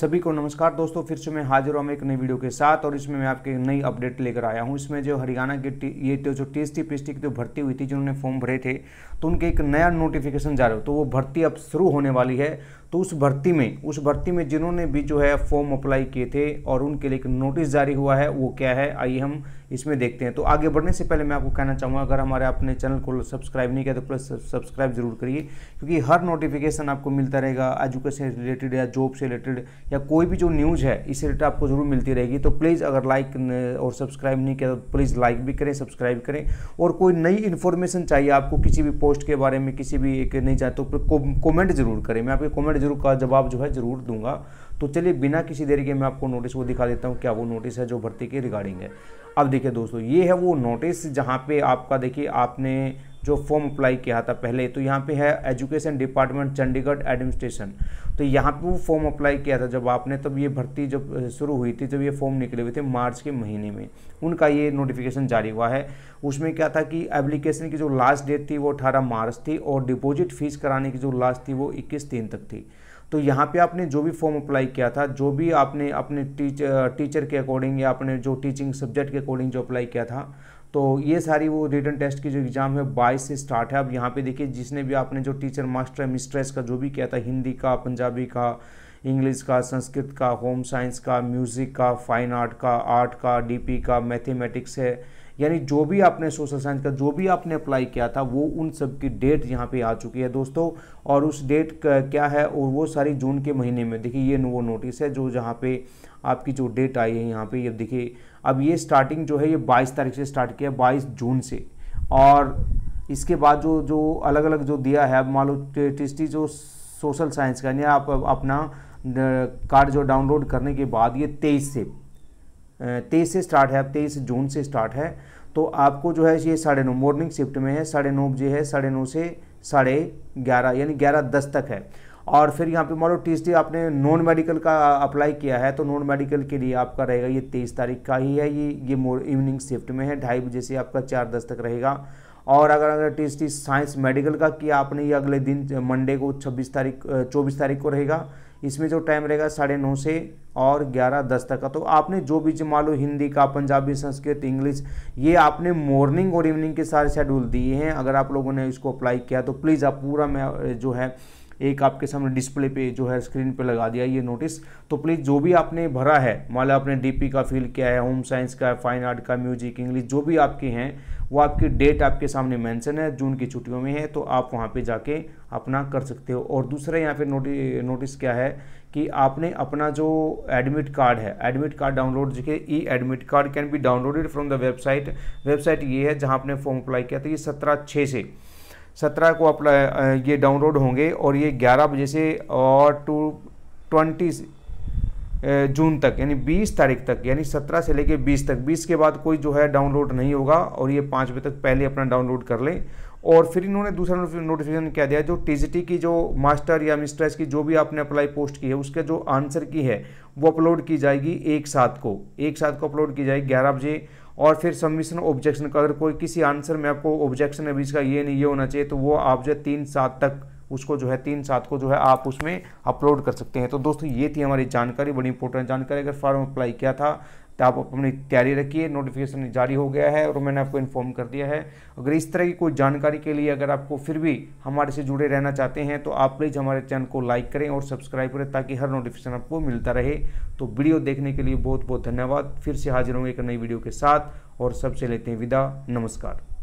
सभी को नमस्कार दोस्तों फिर से मैं हाजिर हूँ एक नई वीडियो के साथ और इसमें मैं आपके नई अपडेट लेकर आया हूँ इसमें जो हरियाणा के ये तो जो टी पीएसटी की जो भर्ती हुई थी जिन्होंने फॉर्म भरे थे तो उनके एक नया नोटिफिकेशन जारी हो तो वो भर्ती अब शुरू होने वाली है तो उस भर्ती में उस भर्ती में जिन्होंने भी जो है फॉर्म अप्लाई किए थे और उनके लिए एक नोटिस जारी हुआ है वो क्या है आइए हम इसमें देखते हैं तो आगे बढ़ने से पहले मैं आपको कहना चाहूँगा अगर हमारे अपने चैनल को सब्सक्राइब नहीं किया तो प्लस सब्सक्राइब जरूर करिए क्योंकि हर नोटिफिकेशन आपको मिलता रहेगा एजुकेशन रिलेटेड या जॉब से रिलेटेड या कोई भी जो न्यूज़ है इस रिलेटेड आपको जरूर मिलती रहेगी तो प्लीज़ अगर लाइक और सब्सक्राइब नहीं किया तो प्लीज़ लाइक भी करें सब्सक्राइब करें और कोई नई इन्फॉर्मेशन चाहिए आपको किसी भी पोस्ट के बारे में किसी भी एक नहीं चाहते तो कॉमेंट जरूर करें मैं आपके कॉमेंट कमेंट जरूर का जवाब जो है ज़रूर दूंगा तो चलिए बिना किसी देरी के मैं आपको नोटिस वो दिखा देता हूँ क्या वो नोटिस है जो भर्ती के रिगार्डिंग है अब देखिए दोस्तों ये है वो नोटिस जहाँ पे आपका देखिए आपने जो फॉर्म अप्लाई किया था पहले तो यहाँ पे है एजुकेशन डिपार्टमेंट चंडीगढ़ एडमिनिस्ट्रेशन तो यहाँ पे वो फॉर्म अप्लाई किया था जब आपने तब ये भर्ती जब शुरू हुई थी जब ये फॉर्म निकले हुए थे मार्च के महीने में उनका ये नोटिफिकेशन जारी हुआ है उसमें क्या था कि एप्लीकेशन की जो लास्ट डेट थी वो अठारह मार्च थी और डिपोजिट फीस कराने की जो लास्ट थी वो इक्कीस तीन तक थी तो यहाँ पे आपने जो भी फॉर्म अप्लाई किया था जो भी आपने अपने टीचर टीचर के अकॉर्डिंग या अपने जो टीचिंग सब्जेक्ट के अकॉर्डिंग जो अप्लाई किया था तो ये सारी वो रिटर्न टेस्ट की जो एग्ज़ाम है बाईस से स्टार्ट है अब यहाँ पे देखिए जिसने भी आपने जो टीचर मास्टर मिस्ट्रेस का जो भी किया था हिंदी का पंजाबी का इंग्लिश का संस्कृत का होम साइंस का म्यूज़िक का फाइन आर्ट का आर्ट का डीपी का मैथमेटिक्स है यानी जो भी आपने सोशल साइंस का जो भी आपने अप्लाई किया था वो उन सब की डेट यहाँ पे आ चुकी है दोस्तों और उस डेट क्या है और वो सारी जून के महीने में देखिए ये वो नोटिस है जो जहाँ पे आपकी जो डेट आई है यहाँ पे ये देखिए अब ये स्टार्टिंग जो है ये 22 तारीख से स्टार्ट किया 22 जून से और इसके बाद जो जो अलग अलग जो दिया है अब मान लो टेस्टी जो सोशल साइंस का यानी आप अपना कार्ड जो डाउनलोड करने के बाद ये तेईस से तेईस से स्टार्ट है अब तेईस जून से स्टार्ट है तो आपको जो है ये साढ़े नौ मॉर्निंग शिफ्ट में है साढ़े नौ बजे है साढ़े नौ से साढ़े ग्यारह यानी ग्यारह दस तक है और फिर यहाँ पे मान लो टी आपने नॉन मेडिकल का अप्लाई किया है तो नॉन मेडिकल के लिए आपका रहेगा ये तेईस तारीख का ही है ये ये इवनिंग शिफ्ट में है ढाई बजे से आपका चार दस तक रहेगा और अगर अगर टी साइंस मेडिकल का किया आपने ये अगले दिन मंडे को छब्बीस तारीख चौबीस तारीख को रहेगा इसमें जो टाइम रहेगा साढ़े नौ से और ग्यारह दस तक का तो आपने जो भी मान लो हिंदी का पंजाबी संस्कृत इंग्लिश ये आपने मॉर्निंग और इवनिंग के सारे शेड्यूल दिए हैं अगर आप लोगों ने इसको अप्लाई किया तो प्लीज़ आप पूरा मैं जो है एक आपके सामने डिस्प्ले पे जो है स्क्रीन पे लगा दिया ये नोटिस तो प्लीज़ जो भी आपने भरा है मान लो आपने डीपी का फील किया है होम साइंस का फाइन आर्ट का म्यूजिक इंग्लिश जो भी आपके हैं वो आपकी डेट आपके सामने मेंशन है जून की छुट्टियों में है तो आप वहाँ पे जाके अपना कर सकते हो और दूसरा यहाँ पे नोटि नोटिस क्या है कि आपने अपना जो एडमिट कार्ड है एडमिट कार्ड डाउनलोड देखिए e admit card can be downloaded from the website website ये है जहाँ आपने फॉर्म अप्लाई किया था ये सत्रह छः से सत्रह को अपना ये डाउनलोड होंगे और ये ग्यारह बजे से और टू ट्वेंटी जून तक यानी बीस तारीख तक यानी सत्रह से लेके बीस तक बीस के बाद कोई जो है डाउनलोड नहीं होगा और ये पाँच बजे तक पहले अपना डाउनलोड कर लें और फिर इन्होंने दूसरा नोटिफिकेशन क्या दिया जो टी की जो मास्टर या मिस्ट्रेस की जो भी आपने अप्लाई पोस्ट की है उसके जो आंसर की है वो अपलोड की जाएगी एक साथ को एक साथ को अपलोड की जाएगी ग्यारह बजे और फिर सबमिशन ऑब्जेक्शन का अगर कोई किसी आंसर में आपको ऑब्जेक्शन है इसका ये नहीं ये होना चाहिए तो वो आप जो है तीन सात तक उसको जो है तीन सात को जो है आप उसमें अपलोड कर सकते हैं तो दोस्तों ये थी हमारी जानकारी बड़ी इंपॉर्टेंट जानकारी अगर फॉर्म अप्लाई किया था तो आप अपनी तैयारी रखिए नोटिफिकेशन जारी हो गया है और मैंने आपको इन्फॉर्म कर दिया है अगर इस तरह की कोई जानकारी के लिए अगर आपको फिर भी हमारे से जुड़े रहना चाहते हैं तो आप प्लीज़ हमारे चैनल को लाइक करें और सब्सक्राइब करें ताकि हर नोटिफिकेशन आपको मिलता रहे तो वीडियो देखने के लिए बहुत बहुत धन्यवाद फिर से हाजिर होंगे एक नई वीडियो के साथ और सबसे लेते हैं विदा नमस्कार